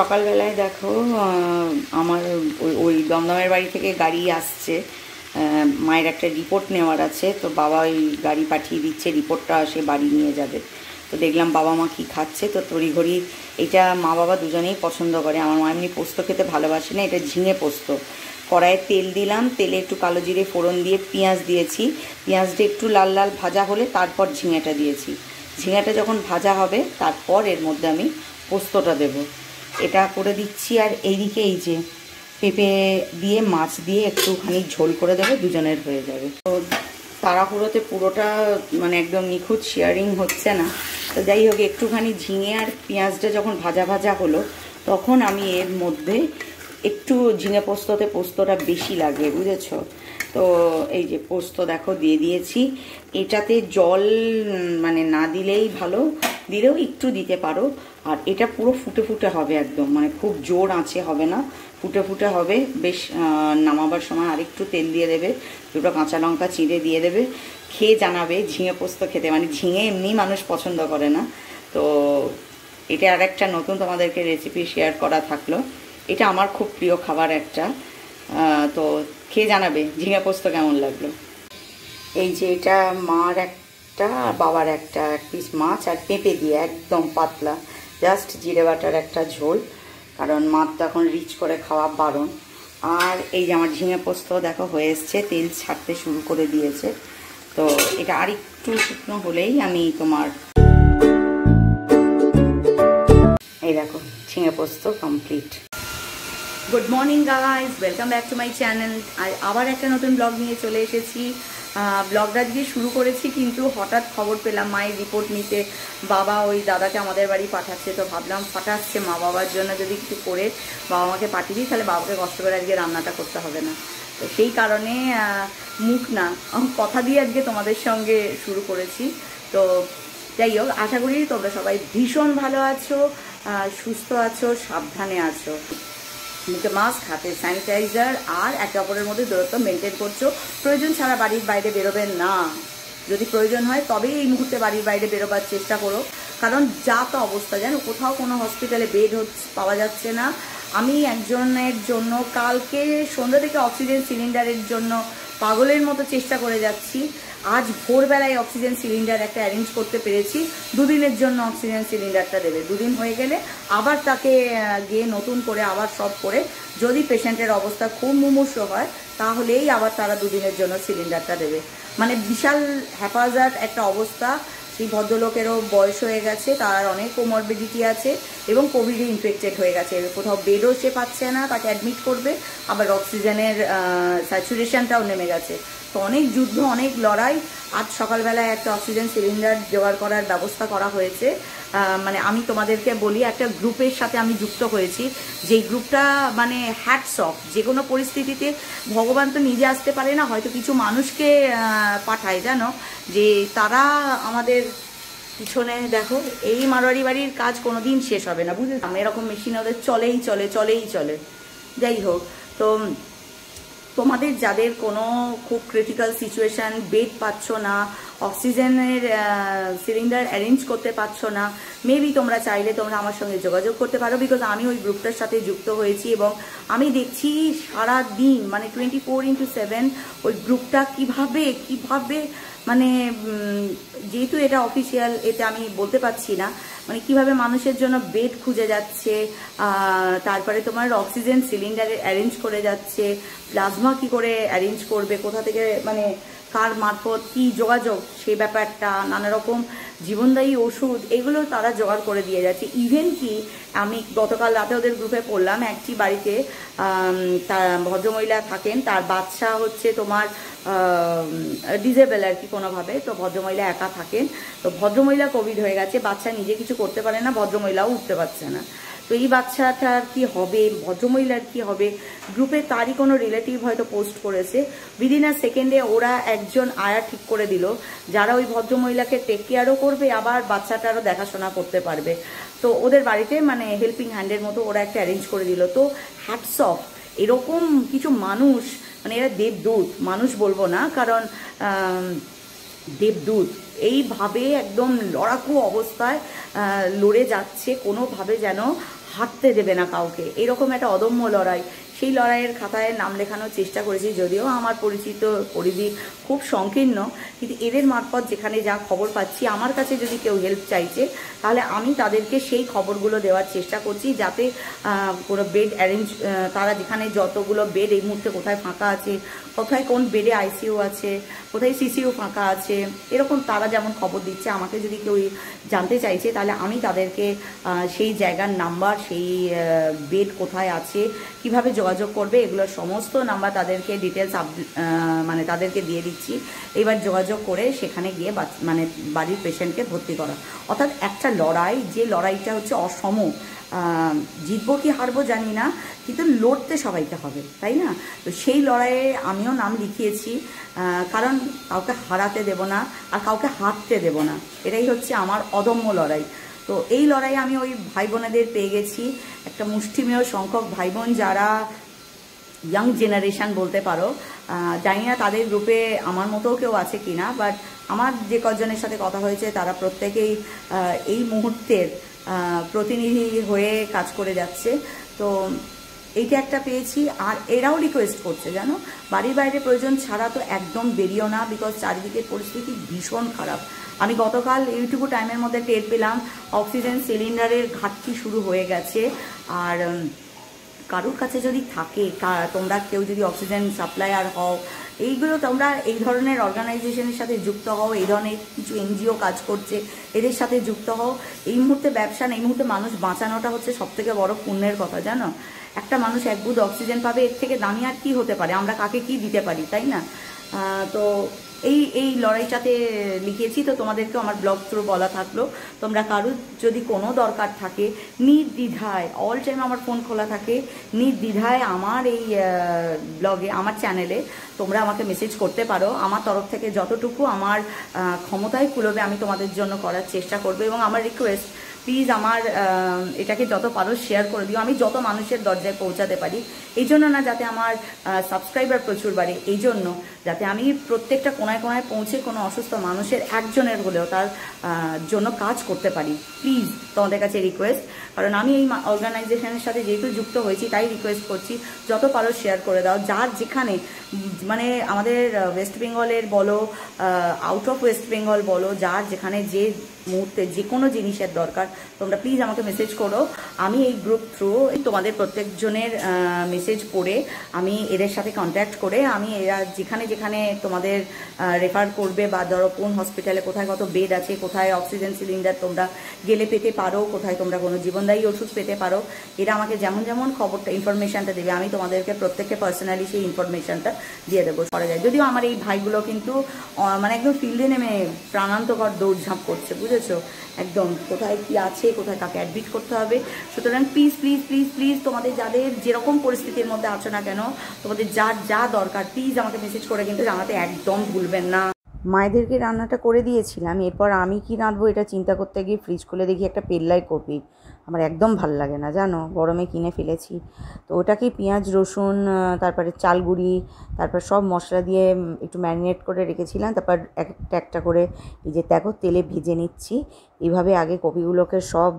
সকালবেলায় দেখো আমার ওই দমদমের বাড়ি থেকে গাড়ি আসছে মায়ের একটা রিপোর্ট নেওয়ার আছে তো বাবা ওই গাড়ি পাঠিয়ে দিচ্ছে রিপোর্টটা সে বাড়ি নিয়ে যাবে তো দেখলাম বাবা মা কী খাচ্ছে তো তড়িঘড়ি এটা মা বাবা দুজনেই পছন্দ করে আমার মা এমনি পোস্ত খেতে ভালোবাসে না এটা ঝিঙে পোস্ত কড়াইয়ে তেল দিলাম তেলে একটু কালো জিরে ফোড়ন দিয়ে পেঁয়াজ দিয়েছি পেঁয়াজটা একটু লাল লাল ভাজা হলে তারপর ঝিঙেটা দিয়েছি ঝিঙেটা যখন ভাজা হবে তারপর এর মধ্যে আমি পোস্তটা দেবো এটা করে দিচ্ছি আর এইদিকে এই যে পেঁপে দিয়ে মাছ দিয়ে একটুখানি ঝোল করে দেবে দুজনের হয়ে যাবে তো তাড়াহুড়োতে পুরোটা মানে একদম নিখুঁত শেয়ারিং হচ্ছে না তো যাই হোক একটুখানি ঝিঙে আর পেঁয়াজটা যখন ভাজা ভাজা হলো তখন আমি এর মধ্যে একটু ঝিঙে পোস্ততে পোস্তটা বেশি লাগে বুঝেছ তো এই যে পোস্ত দেখো দিয়ে দিয়েছি এটাতে জল মানে না দিলেই ভালো দিলেও একটু দিতে পারো আর এটা পুরো ফুটে ফুটে হবে একদম মানে খুব জোর আঁচে হবে না ফুটে ফুটে হবে বেশ নামাবার সময় আরেকটু তেল দিয়ে দেবে দুটো কাঁচা লঙ্কা চিঁড়ে দিয়ে দেবে খেয়ে জানাবে ঝিঙে পোস্ত খেতে মানে ঝিঙে এমনি মানুষ পছন্দ করে না তো এটা আর একটা নতুন তোমাদেরকে রেসিপি শেয়ার করা থাকলো এটা আমার খুব প্রিয় খাবার একটা তো খেয়ে জানাবে ঝিঙে পোস্ত কেমন লাগলো এই যে এটা মার একটা বাবার একটা এক পিস মাছ আর পেঁপে দিয়ে একদম পাতলা জাস্ট জিরে বাটার একটা ঝোল কারণ মার তো এখন রিচ করে খাওয়া বারণ আর এই যে আমার ঝিঙে পোস্ত দেখো হয়ে এসছে তেল ছাড়তে শুরু করে দিয়েছে তো এটা আর একটু শুকনো হলেই আমি তোমার এই দেখো ঝিঙে পোস্ত complete good morning guys welcome back to my channel আর আবার একটা নতুন ব্লগ নিয়ে চলে এসেছি ব্লগটা দিয়ে শুরু করেছি কিন্তু হঠাৎ খবর পেলাম মায়ের রিপোর্ট নিতে বাবা ওই দাদাকে আমাদের বাড়ি পাঠাচ্ছে তো ভাবলাম পাঠাচ্ছে মা বাবার জন্য যদি কিছু করে বাবা মাকে পাঠিয়ে দিই তাহলে বাবাকে কষ্ট করে আজকে রান্নাটা করতে হবে না তো সেই কারণে মুখ না কথা দিয়ে আজকে তোমাদের সঙ্গে শুরু করেছি তো যাই হোক আশা করি তোমরা সবাই ভীষণ ভালো আছো সুস্থ আছো সাবধানে আছো মুখে মাস্ক হাতে স্যানিটাইজার আর একে অপরের মধ্যে দূরত্ব মেনটেন করছো প্রয়োজন ছাড়া বাড়ির বাইরে বেরোবেন না যদি প্রয়োজন হয় তবেই এই মুহূর্তে বাড়ির বাইরে বেরোবার চেষ্টা করো কারণ যা তো অবস্থা যেন কোথাও কোনো হসপিটালে বেড পাওয়া যাচ্ছে না আমি একজনের জন্য কালকে সন্ধ্যা থেকে অক্সিজেন সিলিন্ডারের জন্য পাগলের মতো চেষ্টা করে যাচ্ছি আজ ভোরবেলায় অক্সিজেন সিলিন্ডার একটা অ্যারেঞ্জ করতে পেরেছি দুদিনের জন্য অক্সিজেন সিলিন্ডারটা দেবে দুদিন হয়ে গেলে আবার তাকে গিয়ে নতুন করে আবার সব করে যদি পেশেন্টের অবস্থা খুব মুমূর্ষ হয় তাহলেই আবার তারা দুদিনের জন্য সিলিন্ডারটা দেবে মানে বিশাল হ্যাপাজার্ড একটা অবস্থা সেই ভদ্রলোকেরও বয়স হয়ে গেছে তার অনেক কোমরবিডিটি আছে এবং কোভিডে ইনফেক্টেড হয়ে গেছে কোথাও বেডও সে পাচ্ছে না তাকে অ্যাডমিট করবে আবার অক্সিজেনের স্যাচুরেশনটাও নেমে গেছে তো অনেক যুদ্ধ অনেক লড়াই আজ সকালবেলায় একটা অক্সিজেন সিলিন্ডার জোগাড় করার ব্যবস্থা করা হয়েছে মানে আমি তোমাদেরকে বলি একটা গ্রুপের সাথে আমি যুক্ত হয়েছি যেই গ্রুপটা মানে হ্যাটস অফ যে কোনো পরিস্থিতিতে ভগবান তো নিজে আসতে পারে না হয়তো কিছু মানুষকে পাঠায় জানো যে তারা আমাদের পিছনে দেখো এই মারোয়ারি বাড়ির কাজ কোনো দিন শেষ হবে না বুঝলাম এরকম মেশিন ওদের চলেই চলে চলেই চলে যাই হোক তো তোমাদের যাদের কোনো খুব ক্রিটিক্যাল সিচুয়েশান বেড পাচ্ছ না অক্সিজেনের সিলিন্ডার অ্যারেঞ্জ করতে পারছো না মেবি তোমরা চাইলে তোমরা আমার সঙ্গে যোগাযোগ করতে পারো বিকজ আমি ওই গ্রুপটার সাথে যুক্ত হয়েছি এবং আমি দেখছি সারা দিন মানে টোয়েন্টি ফোর ইন্টু সেভেন ওই গ্রুপটা কিভাবে কিভাবে মানে যেহেতু এটা অফিসিয়াল এতে আমি বলতে পারছি না মানে কিভাবে মানুষের জন্য বেড খুঁজে যাচ্ছে তারপরে তোমার অক্সিজেন সিলিন্ডার অ্যারেঞ্জ করে যাচ্ছে প্লাজমা কি করে অ্যারেঞ্জ করবে কোথা থেকে মানে কার মারফত কি যোগাযোগ সেই ব্যাপারটা নানা রকম জীবনদায়ী ওষুধ এগুলো তারা জোগাড় করে দিয়ে যাচ্ছে ইভেন কি আমি গতকাল রাতে ওদের গ্রুপে পড়লাম একটি বাড়িতে ভদ্রমহিলা থাকেন তার বাচ্চা হচ্ছে তোমার ডিজেবেল আর কি কোনোভাবে তো ভদ্রমহিলা একা থাকেন তো ভদ্রমহিলা কোভিড হয়ে গেছে বাচ্চা নিজে কিছু করতে পারে না ভদ্রমহিলাও উঠতে পারছে না তো এই বাচ্চাটার কি হবে ভদ্রমহিলার কি হবে গ্রুপে তারই কোনো রিলেটিভ হয়তো পোস্ট করেছে উইদিন আ সেকেন্ডে ওরা একজন আয়া ঠিক করে দিল যারা ওই ভদ্রমহিলাকে টেক কেয়ারও করবে আবার বাচ্চাটারও দেখাশোনা করতে পারবে তো ওদের বাড়িতে মানে হেল্পিং হ্যান্ডের মতো ওরা একটা অ্যারেঞ্জ করে দিল তো হ্যাটস অফ এরকম কিছু মানুষ মানে এরা দেবদূত মানুষ বলবো না কারণ দেবদূত এইভাবে একদম লড়াকু অবস্থায় লড়ে যাচ্ছে কোনোভাবে যেন হাঁটতে দেবে না কাউকে এরকম একটা অদম্য লড়াই সেই লড়াইয়ের খাতায় নাম লেখানোর চেষ্টা করেছি যদিও আমার পরিচিত পরিধি খুব সংকীর্ণ কিন্তু এদের মারফত যেখানে যা খবর পাচ্ছি আমার কাছে যদি কেউ হেল্প চাইছে তাহলে আমি তাদেরকে সেই খবরগুলো দেওয়ার চেষ্টা করছি যাতে কোনো বেড অ্যারেঞ্জ তারা যেখানে যতগুলো বেড এই মুহূর্তে কোথায় ফাঁকা আছে কোথায় কোন বেডে আইসিউ আছে কোথায় সিসিও ফাঁকা আছে এরকম তারা যেমন খবর দিচ্ছে আমাকে যদি কেউ জানতে চাইছে তাহলে আমি তাদেরকে সেই জায়গার নাম্বার সেই বেড কোথায় আছে কিভাবে যোগাযোগ করবে এগুলোর সমস্ত নাম্বার তাদেরকে ডিটেলস আপ মানে তাদেরকে দিয়ে দিচ্ছি এবার যোগাযোগ করে সেখানে গিয়ে মানে বাড়ির পেশেন্টকে ভর্তি করা অর্থাৎ একটা লড়াই যে লড়াইটা হচ্ছে অসম জিতবো কি হারবো জানি না কিন্তু লড়তে সবাইকে হবে তাই না তো সেই লড়াইয়ে আমিও নাম লিখিয়েছি কারণ কাউকে হারাতে দেব না আর কাউকে হারতে দেব না এটাই হচ্ছে আমার অদম্য লড়াই তো এই লড়াই আমি ওই ভাই বোনেদের পেয়ে গেছি একটা মুষ্টিমেয় সংখ্যক ভাই বোন যারা ইয়াং জেনারেশান বলতে পারো জানি না তাদের গ্রুপে আমার মতো কেউ আছে কি না বাট আমার যে কজনের সাথে কথা হয়েছে তারা প্রত্যেকেই এই মুহূর্তের প্রতিনিধি হয়ে কাজ করে যাচ্ছে তো এইটা একটা পেয়েছি আর এরাও রিকোয়েস্ট করছে জানো বাড়ির বাইরে প্রয়োজন ছাড়া তো একদম বেরিয়েও না বিকজ চারিদিকের পরিস্থিতি ভীষণ খারাপ আমি গতকাল ইউটিউব টাইমের মধ্যে টের পেলাম অক্সিজেন সিলিন্ডারের ঘাটতি শুরু হয়ে গেছে আর কারোর কাছে যদি থাকে তোমরা কেউ যদি অক্সিজেন সাপ্লায়ার হও এইগুলো তোমরা এই ধরনের অর্গানাইজেশনের সাথে যুক্ত হও এই ধরনের কিছু এনজিও কাজ করছে এদের সাথে যুক্ত হও এই মুহূর্তে ব্যবসা এই মুহূর্তে মানুষ বাঁচানোটা হচ্ছে সবথেকে বড় পুণ্যের কথা জানো একটা মানুষ এক বুধ অক্সিজেন পাবে এর থেকে দামি আর কি হতে পারে আমরা কাকে কি দিতে পারি তাই না তো এই এই লড়াইটাতে লিখেছি তো তোমাদেরকে আমার ব্লগ থ্রু বলা থাকলো তোমরা কারুর যদি কোনো দরকার থাকে নির্দ্বিধায় অল টাইম আমার ফোন খোলা থাকে নির্দ্বিধায় আমার এই ব্লগে আমার চ্যানেলে তোমরা আমাকে মেসেজ করতে পারো আমার তরফ থেকে যতটুকু আমার ক্ষমতায় কুলবে আমি তোমাদের জন্য করার চেষ্টা করবো এবং আমার রিকোয়েস্ট প্লিজ আমার এটাকে যত পারো শেয়ার করে দিও আমি যত মানুষের দরজায় পৌঁছাতে পারি এই জন্য না যাতে আমার সাবস্ক্রাইবার প্রচুর বাড়ে এই জন্য যাতে আমি প্রত্যেকটা কোনায় কোনায় পৌঁছে কোনো অসুস্থ মানুষের একজনের হলেও তার জন্য কাজ করতে পারি প্লিজ তোমাদের কাছে রিকোয়েস্ট কারণ আমি এই অর্গানাইজেশনের সাথে যেহেতু যুক্ত হয়েছি তাই রিকোয়েস্ট করছি যত পারো শেয়ার করে দাও যার যেখানে মানে আমাদের ওয়েস্ট বেঙ্গলের বলো আউট অফ ওয়েস্ট বেঙ্গল বলো যার যেখানে যে মুহূর্তে যে কোনো জিনিসের দরকার তোমরা প্লিজ আমাকে মেসেজ করো আমি এই গ্রুপ থ্রু তোমাদের প্রত্যেকজনের মেসেজ পড়ে আমি এদের সাথে কন্ট্যাক্ট করে আমি এরা যেখানে যে সেখানে তোমাদের রেফার করবে বা ধরো কোন হসপিটালে কোথায় কত বেড আছে কোথায় অক্সিজেন সিলিন্ডার তোমরা গেলে পেতে পারো কোথায় তোমরা কোনো জীবনদায়ী ওষুধ পেতে পারো এরা আমাকে যেমন যেমন খবরটা ইনফরমেশানটা দেবে আমি তোমাদেরকে প্রত্যেককে পার্সোনালি সেই ইনফরমেশানটা দিয়ে দেবো করা যায় যদিও আমার এই ভাইগুলো কিন্তু মানে একদম ফিল্ডে নেমে প্রাণান্তকর দৌড়ঝাঁপ করছে বুঝেছো একদম কোথায় কি আছে কোথায় কাকে অ্যাডমিট করতে হবে সুতরাং প্লিজ প্লিজ প্লিজ প্লিজ তোমাদের যাদের যেরকম পরিস্থিতির মধ্যে আছো না কেন তোমাদের যার যা দরকার প্লিজ আমাকে মেসেজ করে কিন্তু জানাতে একদম ভুলবেন না মায়েদেরকে রান্নাটা করে দিয়েছিলাম এরপর আমি কি রাঁধবো এটা চিন্তা করতে গিয়ে ফ্রিজ খুলে দেখি একটা পেল্লাই কপি আমার একদম ভাল লাগে না জানো গরমে কিনে ফেলেছি তো ওটাকে পেঁয়াজ রসুন তারপরে চালগুড়ি তারপর সব মশলা দিয়ে একটু ম্যারিনেট করে রেখেছিলাম তারপর একটা একটা করে এই যে তেলে ভেজে নিচ্ছি এইভাবে আগে কপিগুলোকে সব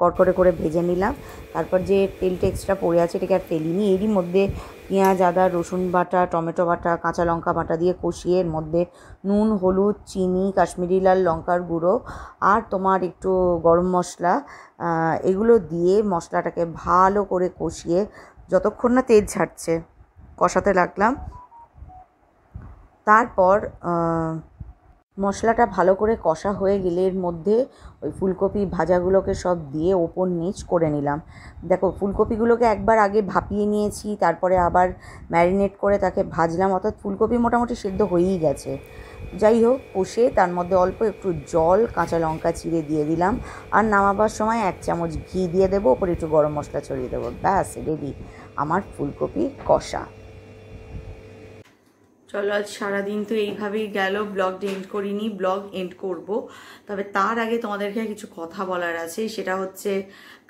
করকরে করে ভেজে নিলাম তারপর যে তেলটা এক্সট্রা পড়ে আছে এটাকে আর ফেলিনি এরই মধ্যে পেঁয়াজ আদা রসুন বাটা টমেটো বাটা কাঁচা লঙ্কা বাটা দিয়ে কষিয়ে এর মধ্যে নুন হলুদ চিনি কাশ্মীরি লাল লঙ্কার গুঁড়ো আর তোমার একটু গরম মশলা এগুলো দিয়ে মশলাটাকে ভালো করে কষিয়ে যতক্ষণ না তেজ ছাড়ছে কষাতে লাগলাম তারপর মশলাটা ভালো করে কষা হয়ে গেলে এর মধ্যে ওই ফুলকপি ভাজাগুলোকে সব দিয়ে ওপর নিচ করে নিলাম দেখো ফুলকপিগুলোকে একবার আগে ভাপিয়ে নিয়েছি তারপরে আবার ম্যারিনেট করে তাকে ভাজলাম অর্থাৎ ফুলকপি মোটামুটি সেদ্ধ হয়েই গেছে যাই হোক কষে তার মধ্যে অল্প একটু জল কাঁচা লঙ্কা চিড়ে দিয়ে দিলাম আর নামাবার সময় এক চামচ ঘি দিয়ে দেবো ওপরে একটু গরম মশলা ছড়িয়ে দেবো ব্যাস রেডি আমার ফুলকপি কষা চলো আজ সারাদিন তো এইভাবেই গেল ব্লগ এন্ড করিনি ব্লগ এন্ড করব তবে তার আগে তোমাদেরকে কিছু কথা বলার আছে সেটা হচ্ছে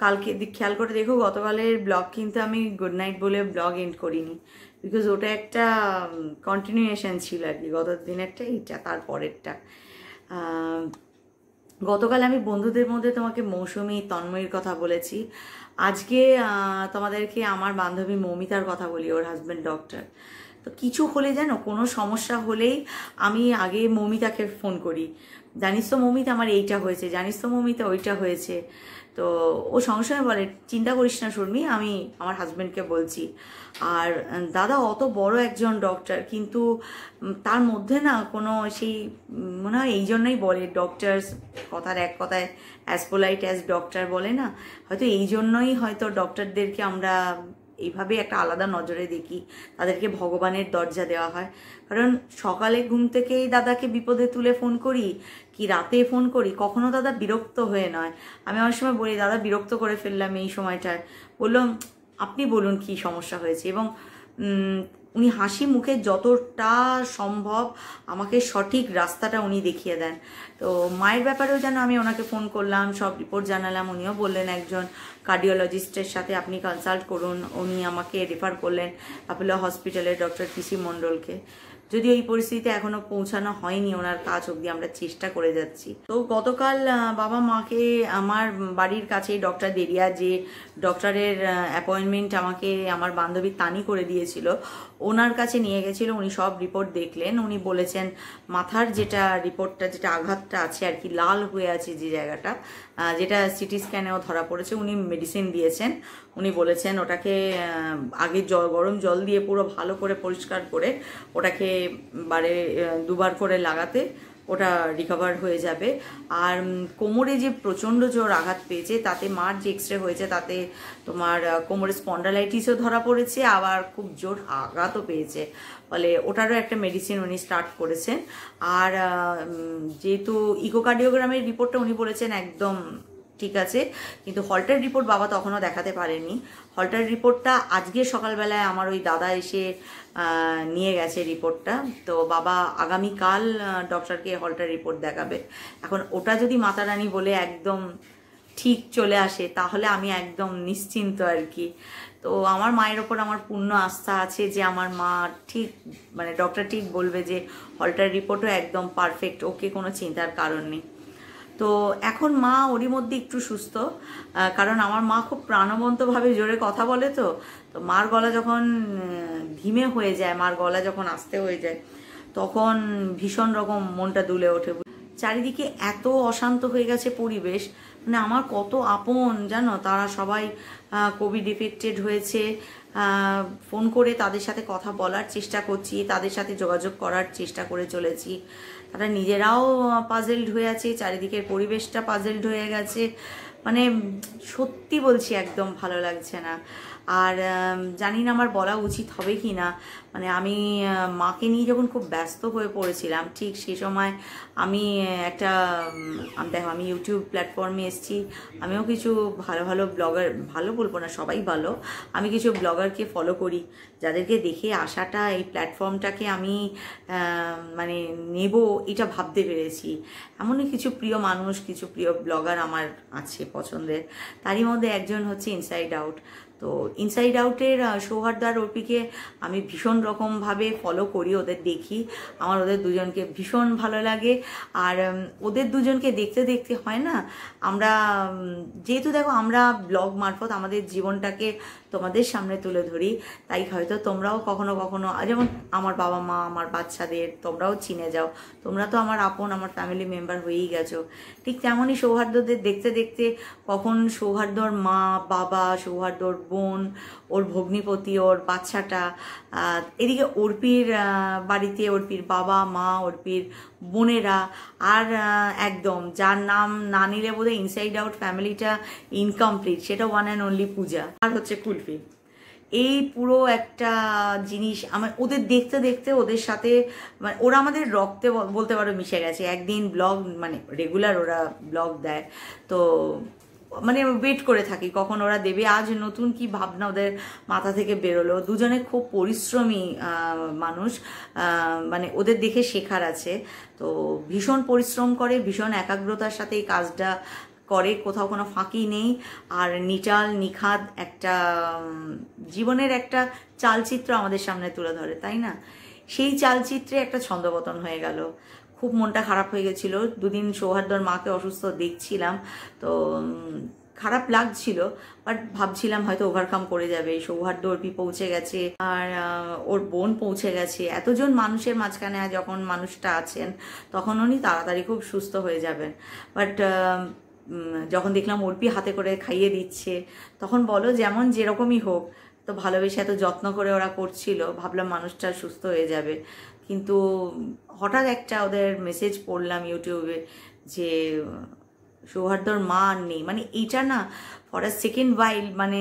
কালকে খেয়াল করে দেখো গতকালের ব্লগ কিন্তু আমি গুড নাইট বলে ব্লগ এন্ড করিনি বিকজ ওটা একটা কন্টিনিউয়েশান ছিল আর কি গত দিনেরটা এইটা তারপরেরটা গতকাল আমি বন্ধুদের মধ্যে তোমাকে মৌসুমি তন্ময়ীর কথা বলেছি আজকে তোমাদেরকে আমার বান্ধবী মৌমিতার কথা বলি ওর হাজব্যান্ড ডক্টর তো কিছু হলে যেন কোনো সমস্যা হলেই আমি আগে মমিতাকে ফোন করি জানিস তো মমিতা আমার এইটা হয়েছে জানিস তো মমিতা ওইটা হয়েছে তো ও সঙ্গে সঙ্গে বলে চিন্তা করিস না শর্মি আমি আমার হাজব্যান্ডকে বলছি আর দাদা অত বড় একজন ডক্টর কিন্তু তার মধ্যে না কোনো সেই মনে হয় এই জন্যই বলে ডক্টরস কথার এক কথায় অ্যাসপোলাইট অ্যাস ডক্টর বলে না হয়তো এই জন্যই হয়তো ডক্টরদেরকে আমরা এইভাবে একটা আলাদা নজরে দেখি তাদেরকে ভগবানের দরজা দেওয়া হয় কারণ সকালে ঘুম থেকেই দাদাকে বিপদে তুলে ফোন করি কি রাতে ফোন করি কখনো দাদা বিরক্ত হয়ে নয় আমি অনেক সময় বলি দাদা বিরক্ত করে ফেললাম এই সময়টায় বললাম আপনি বলুন কি সমস্যা হয়েছে এবং উনি হাসি মুখে যতটা সম্ভব আমাকে সঠিক রাস্তাটা উনি দেখিয়ে দেন তো মায়ের ব্যাপারেও যেন আমি ওনাকে ফোন করলাম সব রিপোর্ট জানালাম উনিও বললেন একজন কার্ডিওলজিস্টের সাথে আপনি কনসাল্ট করুন উনি আমাকে রেফার করলেন অ্যাপোলো হসপিটালের ডক্টর পিসি মণ্ডলকে যদি এই পরিস্থিতিতে এখনও পৌঁছানো হয়নি ওনার কাজ অবধি আমরা চেষ্টা করে যাচ্ছি তো গতকাল বাবা মাকে আমার বাড়ির কাছে ডক্টর দেরিয়া যে ডক্টরের অ্যাপয়েন্টমেন্ট আমাকে আমার বান্ধবী তানি করে দিয়েছিল ওনার কাছে নিয়ে গেছিল উনি সব রিপোর্ট দেখলেন উনি বলেছেন মাথার যেটা রিপোর্টটা যেটা আঘাতটা আছে আর কি লাল হয়ে আছে যে জায়গাটা যেটা সিটি স্ক্যানেও ধরা পড়েছে উনি মেডিসিন দিয়েছেন উনি বলেছেন ওটাকে আগে জল গরম জল দিয়ে পুরো ভালো করে পরিষ্কার করে ওটাকে বারে দুবার করে লাগাতে ওটা রিকভার হয়ে যাবে আর কোমরে যে প্রচণ্ড জোর আঘাত পেয়েছে তাতে মার যে এক্সরে হয়েছে তাতে তোমার কোমরে স্পন্ডালাইটিসও ধরা পড়েছে আবার খুব জোর আঘাতও পেয়েছে ফলে ওটারও একটা মেডিসিন উনি স্টার্ট করেছেন আর যেহেতু ইকোকার্ডিওগ্রামের রিপোর্টটা উনি বলেছেন একদম ঠিক আছে কিন্তু হলটার রিপোর্ট বাবা তখনও দেখাতে পারেনি হলটার রিপোর্টটা আজকে সকালবেলায় আমার ওই দাদা এসে নিয়ে গেছে রিপোর্টটা তো বাবা আগামীকাল ডক্টরকে হলটার রিপোর্ট দেখাবে এখন ওটা যদি মাতারানি বলে একদম ঠিক চলে আসে তাহলে আমি একদম নিশ্চিন্ত আর কি তো আমার মায়ের ওপর আমার পূর্ণ আস্থা আছে যে আমার মা ঠিক মানে ডক্টর ঠিক বলবে যে হলটার রিপোর্টও একদম পারফেক্ট ওকে কোনো চিন্তার কারণ নেই তো এখন মা ওরই মধ্যে একটু সুস্থ কারণ আমার মা খুব প্রাণবন্তভাবে জোরে কথা বলে তো তো মার গলা যখন ধিমে হয়ে যায় মার গলা যখন আসতে হয়ে যায় তখন ভীষণ রকম মনটা দুলে ওঠে চারিদিকে এত অশান্ত হয়ে গেছে পরিবেশ মানে আমার কত আপন জানো তারা সবাই কোভিড এফেক্টেড হয়েছে ফোন করে তাদের সাথে কথা বলার চেষ্টা করছি তাদের সাথে যোগাযোগ করার চেষ্টা করে চলেছি তারা নিজেরাও পাজেলড হয়ে আছে চারিদিকের পরিবেশটা পাজেলড হয়ে গেছে মানে সত্যি বলছি একদম ভালো লাগছে না আর জানি না আমার বলা উচিত হবে কি না মানে আমি মাকে নিয়ে যখন খুব ব্যস্ত হয়ে পড়েছিলাম ঠিক সে সময় আমি একটা দেখো আমি ইউটিউব প্ল্যাটফর্মে এসেছি আমিও কিছু ভালো ভালো ব্লগার ভালো বলবো না সবাই ভালো আমি কিছু ব্লগারকে ফলো করি যাদেরকে দেখে আসাটা এই প্ল্যাটফর্মটাকে আমি মানে নেব এটা ভাবতে পেরেছি এমনই কিছু প্রিয় মানুষ কিছু প্রিয় ব্লগার আমার আছে পছন্দের তারই মধ্যে একজন হচ্ছে ইনসাইড আউট তো ইনসাইড আউটের সৌহার্দার ওপিকে অর্পিকে আমি ভীষণ রকমভাবে ফলো করি ওদের দেখি আমার ওদের দুজনকে ভীষণ ভালো লাগে আর ওদের দুজনকে দেখতে দেখতে হয় না আমরা যেহেতু দেখো আমরা ব্লগ মারফত আমাদের জীবনটাকে তোমাদের সামনে তুলে ধরি তাই হয়তো তোমরাও কখনো কখনো যেমন আমার বাবা মা আমার বাচ্চাদের তোমরাও চিনে যাও তোমরা তো আমার আপন আমার ফ্যামিলি মেম্বার হয়েই গেছো ঠিক তেমনই সৌহার্দ্যদের দেখতে দেখতে কখন সৌহার্দ্যর মা বাবা সৌহার্দ্যর বোন ওর ভগ্নিপতি ওর বাচ্চাটা এদিকে অর্পির বাড়িতে অর্পির বাবা মা অর্পির বোনেরা আর একদম যার নাম না নিলে বোধহয় ইনসাইড আউট ফ্যামিলিটা ইনকমপ্লিট সেটা ওয়ান অ্যান্ড অনলি পূজা আর হচ্ছে কুলফি এই পুরো একটা জিনিস আমার ওদের দেখতে দেখতে ওদের সাথে মানে ওরা আমাদের রক্তে বলতে পারো মিশে গেছে একদিন ব্লগ মানে রেগুলার ওরা ব্লগ দেয় তো মানে ওয়েট করে থাকি কখন ওরা দেবে আজ নতুন কি ভাবনা ওদের মাথা থেকে বেরোলো দুজনে খুব পরিশ্রমী মানুষ মানে ওদের দেখে শেখার আছে তো ভীষণ পরিশ্রম করে ভীষণ একাগ্রতার সাথে এই কাজটা করে কোথাও কোনো ফাঁকি নেই আর নিটাল নিখাদ একটা জীবনের একটা চালচিত্র আমাদের সামনে তুলে ধরে তাই না সেই চালচিত্রে একটা ছন্দপতন হয়ে গেল খুব মনটা খারাপ হয়ে গেছিলো দুদিন সৌহার্দর মাকে অসুস্থ দেখছিলাম তো খারাপ লাগছিল বাট ভাবছিলাম হয়তো ওভারকাম করে যাবে সৌহার্দ্য অর্পি পৌঁছে গেছে আর ওর বোন পৌঁছে গেছে এতজন মানুষের মাঝখানে যখন মানুষটা আছেন তখন উনি তাড়াতাড়ি খুব সুস্থ হয়ে যাবেন বাট যখন দেখলাম অর্পি হাতে করে খাইয়ে দিচ্ছে তখন বলো যেমন যেরকমই হোক তো ভালোবেসে এত যত্ন করে ওরা করছিল ভাবলাম মানুষটা সুস্থ হয়ে যাবে কিন্তু হঠাৎ একটা ওদের মেসেজ পড়লাম ইউটিউবে যে সৌহার্দ্যর মা আর নেই মানে এইটা না ফর আ সেকেন্ড ওয়াইল মানে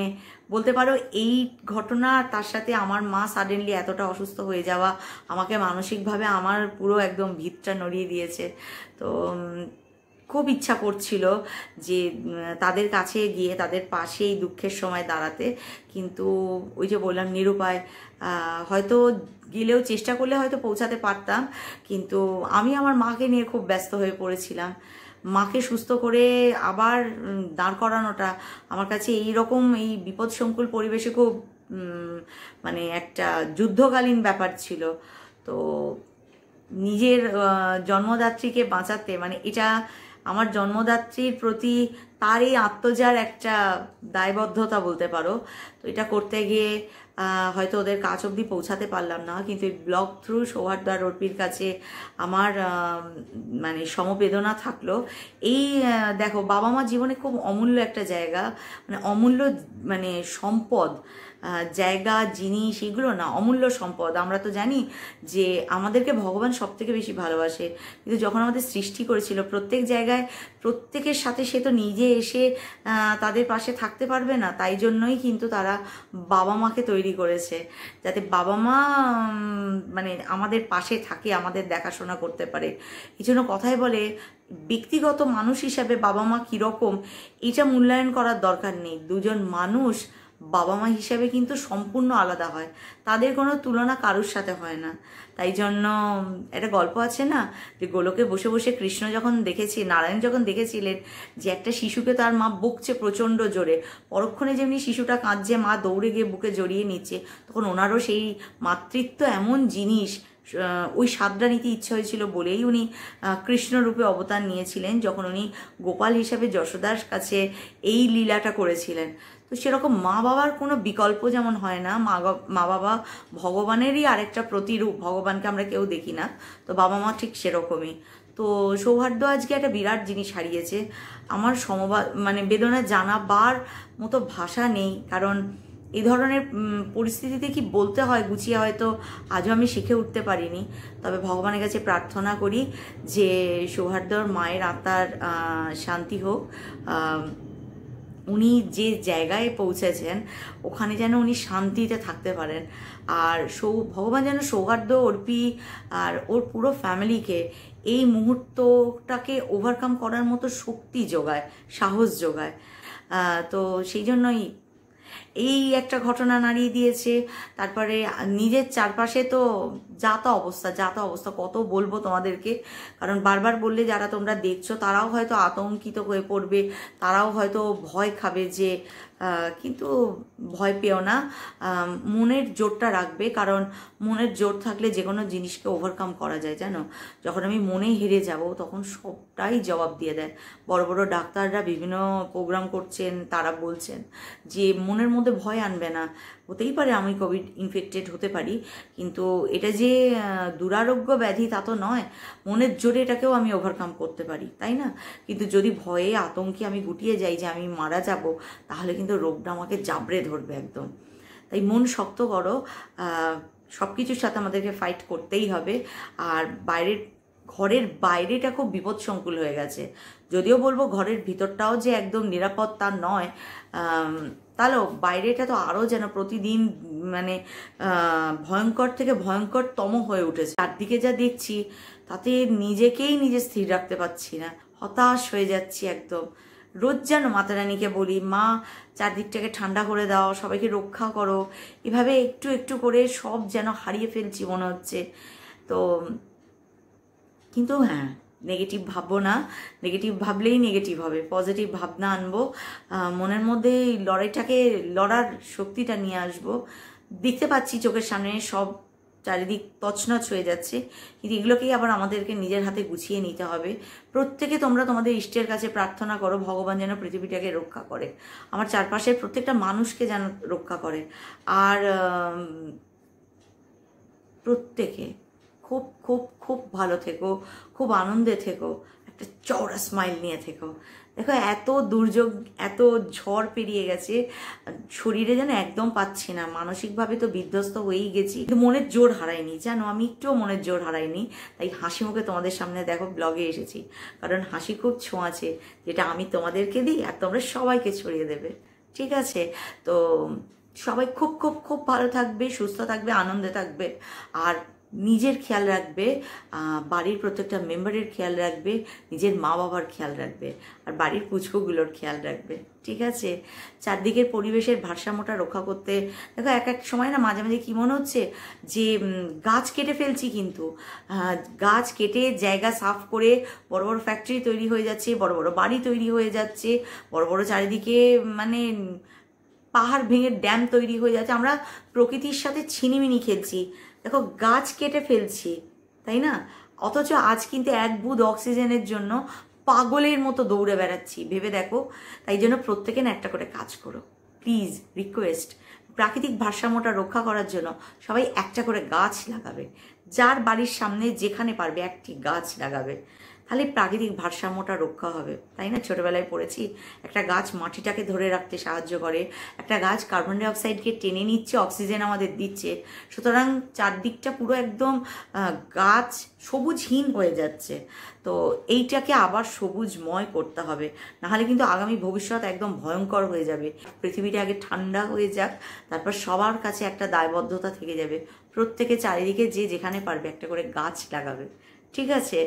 বলতে পারো এই ঘটনা তার সাথে আমার মা সাডেনলি এতটা অসুস্থ হয়ে যাওয়া আমাকে মানসিকভাবে আমার পুরো একদম ভিতটা নড়িয়ে দিয়েছে তো খুব ইচ্ছা করছিল যে তাদের কাছে গিয়ে তাদের পাশে এই দুঃখের সময় দাঁড়াতে কিন্তু ওই যে বললাম নিরুপায় হয়তো গেলেও চেষ্টা করলে হয়তো পৌঁছাতে পারতাম কিন্তু আমি আমার মাকে নিয়ে খুব ব্যস্ত হয়ে পড়েছিলাম মাকে সুস্থ করে আবার দাঁড় করানোটা আমার কাছে এই রকম এই বিপদসংকুল পরিবেশে খুব মানে একটা যুদ্ধকালীন ব্যাপার ছিল তো নিজের জন্মদাত্রীকে বাঁচাতে মানে এটা আমার জন্মদাত্রীর প্রতি তার এই আত্মজার একটা দায়বদ্ধতা বলতে পারো তো এটা করতে গিয়ে হয়তো ওদের কাজ অবধি পৌঁছাতে পারলাম না কিন্তু এই ব্লগ থ্রু সৌহার্দার রোডপির কাছে আমার মানে সমবেদনা থাকলো এই দেখো বাবা মা জীবনে খুব অমূল্য একটা জায়গা মানে অমূল্য মানে সম্পদ জায়গা জিনিস এগুলো না অমূল্য সম্পদ আমরা তো জানি যে আমাদেরকে ভগবান সব থেকে বেশি ভালোবাসে কিন্তু যখন আমাদের সৃষ্টি করেছিল প্রত্যেক জায়গায় প্রত্যেকের সাথে সে তো নিজে এসে তাদের পাশে থাকতে পারবে না তাই জন্যই কিন্তু তারা বাবা মাকে তৈরি করেছে যাতে বাবা মা মানে আমাদের পাশে থাকে আমাদের দেখাশোনা করতে পারে এই জন্য কথায় বলে ব্যক্তিগত মানুষ হিসাবে বাবা মা কীরকম এটা মূল্যায়ন করার দরকার নেই দুজন মানুষ বাবা মা হিসাবে কিন্তু সম্পূর্ণ আলাদা হয় তাদের কোনো তুলনা কারুর সাথে হয় না তাই জন্য একটা গল্প আছে না যে গোলকে বসে বসে কৃষ্ণ যখন দেখেছি নারায়ণ যখন দেখেছিলেন যে একটা শিশুকে তার মা বকছে প্রচণ্ড জোরে পরক্ষণে যেমনি শিশুটা কাঁদছে মা দৌড়ে গিয়ে বুকে জড়িয়ে নিচ্ছে তখন ওনারও সেই মাতৃত্ব এমন জিনিস ওই সাবডা নিতে ইচ্ছে হয়েছিল বলেই উনি কৃষ্ণরূপে অবতার নিয়েছিলেন যখন উনি গোপাল হিসাবে যশোদার কাছে এই লীলাটা করেছিলেন তো সেরকম মা বাবার কোনো বিকল্প যেমন হয় না মা মা বাবা ভগবানেরই আরেকটা প্রতিরূপ ভগবানকে আমরা কেউ দেখি না তো বাবা মা ঠিক সেরকমই তো সৌহার্দ্য আজকে একটা বিরাট জিনিস হারিয়েছে আমার সমবা মানে বেদনা জানাবার মতো ভাষা নেই কারণ এই ধরনের পরিস্থিতিতে কি বলতে হয় গুছিয়ে হয়তো আজও আমি শিখে উঠতে পারিনি তবে ভগবানের কাছে প্রার্থনা করি যে সৌহার্দর মায়ের আত্মার শান্তি হোক উনি যে জায়গায় পৌঁছেছেন ওখানে যেন উনি শান্তিতে থাকতে পারেন আর সৌ ভগবান যেন সৌহার্দ্য অর্পি আর ওর পুরো ফ্যামিলিকে এই মুহূর্তটাকে ওভারকাম করার মতো শক্তি যোগায় সাহস যোগায় তো সেই জন্যই এই একটা ঘটনা নাড়িয়ে দিয়েছে তারপরে নিজের চারপাশে তো যা তা অবস্থা যা তা অবস্থা কত বলবো তোমাদেরকে কারণ বারবার বললে যারা তোমরা দেখছো তারাও হয়তো আতঙ্কিত হয়ে পড়বে তারাও হয়তো ভয় খাবে যে কিন্তু ভয় পেও না মনের জোরটা রাখবে কারণ মনের জোর থাকলে যে কোনো জিনিসকে ওভারকাম করা যায় জানো যখন আমি মনে হেরে যাব তখন সব পুরোটাই জবাব দিয়ে দেন বড় বড় ডাক্তাররা বিভিন্ন প্রোগ্রাম করছেন তারা বলছেন যে মনের মধ্যে ভয় আনবে না হতেই পারে আমি কোভিড ইনফেক্টেড হতে পারি কিন্তু এটা যে দুরারোগ্য ব্যাধি তা তো নয় মনের জোরে এটাকেও আমি ওভারকাম করতে পারি তাই না কিন্তু যদি ভয়ে আতঙ্কে আমি গুটিয়ে যাই যে আমি মারা যাব তাহলে কিন্তু রোগটা আমাকে জাবড়ে ধরবে একদম তাই মন শক্ত করো সব কিছুর সাথে আমাদেরকে ফাইট করতেই হবে আর বাইরের ঘরের বাইরেটা খুব বিপদসংকুল হয়ে গেছে যদিও বলবো ঘরের ভিতরটাও যে একদম নিরাপদ তা নয় তাহলেও বাইরেটা তো আরও যেন প্রতিদিন মানে ভয়ঙ্কর থেকে ভয়ঙ্করতম হয়ে উঠেছে চারদিকে যা দেখছি তাতে নিজেকেই নিজে স্থির রাখতে পারছি না হতাশ হয়ে যাচ্ছি একদম রোজ যেন মাতারানিকে বলি মা চারদিকটাকে ঠান্ডা করে দাও সবাইকে রক্ষা করো এভাবে একটু একটু করে সব যেন হারিয়ে ফেলছি মনে হচ্ছে তো কিন্তু হ্যাঁ নেগেটিভ ভাববো না নেগেটিভ ভাবলেই নেগেটিভ হবে পজিটিভ ভাবনা আনবো মনের মধ্যে লড়াইটাকে লড়ার শক্তিটা নিয়ে আসবো দেখতে পাচ্ছি চোখের সামনে সব চারিদিক তছনছ হয়ে যাচ্ছে কিন্তু এগুলোকেই আবার আমাদেরকে নিজের হাতে গুছিয়ে নিতে হবে প্রত্যেকে তোমরা তোমাদের ইষ্টের কাছে প্রার্থনা করো ভগবান যেন পৃথিবীটাকে রক্ষা করে আমার চারপাশের প্রত্যেকটা মানুষকে যেন রক্ষা করে আর প্রত্যেকে খুব খুব খুব ভালো থেকো খুব আনন্দে থেকো একটা চওড়া স্মাইল নিয়ে থেকো দেখো এত দুর্যোগ এত ঝড় পেরিয়ে গেছে শরীরে যেন একদম পাচ্ছি না মানসিকভাবে তো বিধ্বস্ত হয়েই গেছি কিন্তু মনের জোর হারাইনি জানো আমি একটুও মনের জোর হারাইনি তাই হাসি মুখে তোমাদের সামনে দেখো ব্লগে এসেছি কারণ হাসি খুব ছোঁয়াছে যেটা আমি তোমাদেরকে দিই আর তোমরা সবাইকে ছড়িয়ে দেবে ঠিক আছে তো সবাই খুব খুব খুব ভালো থাকবে সুস্থ থাকবে আনন্দে থাকবে আর নিজের খেয়াল রাখবে বাড়ির প্রত্যেকটা মেম্বারের খেয়াল রাখবে নিজের মা বাবার খেয়াল রাখবে আর বাড়ির পুচকোগুলোর খেয়াল রাখবে ঠিক আছে চারদিকের পরিবেশের ভারসাম্যটা রক্ষা করতে দেখো এক এক সময় না মাঝে মাঝে কী মনে হচ্ছে যে গাছ কেটে ফেলছি কিন্তু গাছ কেটে জায়গা সাফ করে বড় বড় ফ্যাক্টরি তৈরি হয়ে যাচ্ছে বড় বড় বাড়ি তৈরি হয়ে যাচ্ছে বড় বড় চারিদিকে মানে পাহাড় ভেঙে ড্যাম তৈরি হয়ে যাচ্ছে আমরা প্রকৃতির সাথে ছিনিমিনি খেলছি দেখো গাছ কেটে ফেলছি তাই না অথচ আজ কিন্তু এক বুধ অক্সিজেনের জন্য পাগলের মতো দৌড়ে বেড়াচ্ছি ভেবে দেখো তাই জন্য প্রত্যেকে না একটা করে কাজ করো প্লিজ রিকোয়েস্ট প্রাকৃতিক ভারসাম্যটা রক্ষা করার জন্য সবাই একটা করে গাছ লাগাবে যার বাড়ির সামনে যেখানে পারবে একটি গাছ লাগাবে তাহলে প্রাকৃতিক ভারসাম্যটা রক্ষা হবে তাই না ছোটোবেলায় পড়েছি একটা গাছ মাটিটাকে ধরে রাখতে সাহায্য করে একটা গাছ কার্বন ডাইঅক্সাইডকে টেনে নিচ্ছে অক্সিজেন আমাদের দিচ্ছে সুতরাং চারদিকটা পুরো একদম গাছ সবুজহীন হয়ে যাচ্ছে তো এইটাকে আবার সবুজময় করতে হবে নাহলে কিন্তু আগামী ভবিষ্যৎ একদম ভয়ঙ্কর হয়ে যাবে পৃথিবীটা আগে ঠান্ডা হয়ে যাক তারপর সবার কাছে একটা দায়বদ্ধতা থেকে যাবে প্রত্যেকে চারিদিকে যে যেখানে পারবে একটা করে গাছ লাগাবে ঠিক আছে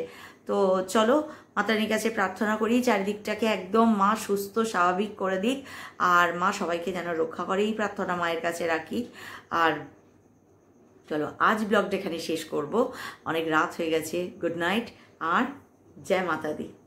তো চলো মাতারানির কাছে প্রার্থনা করি চারিদিকটাকে একদম মা সুস্থ স্বাভাবিক করে দিক আর মা সবাইকে যেন রক্ষা করে এই প্রার্থনা মায়ের কাছে রাখি আর চলো আজ ব্লগটা এখানে শেষ করব অনেক রাত হয়ে গেছে গুড নাইট আর জয় মাতা দি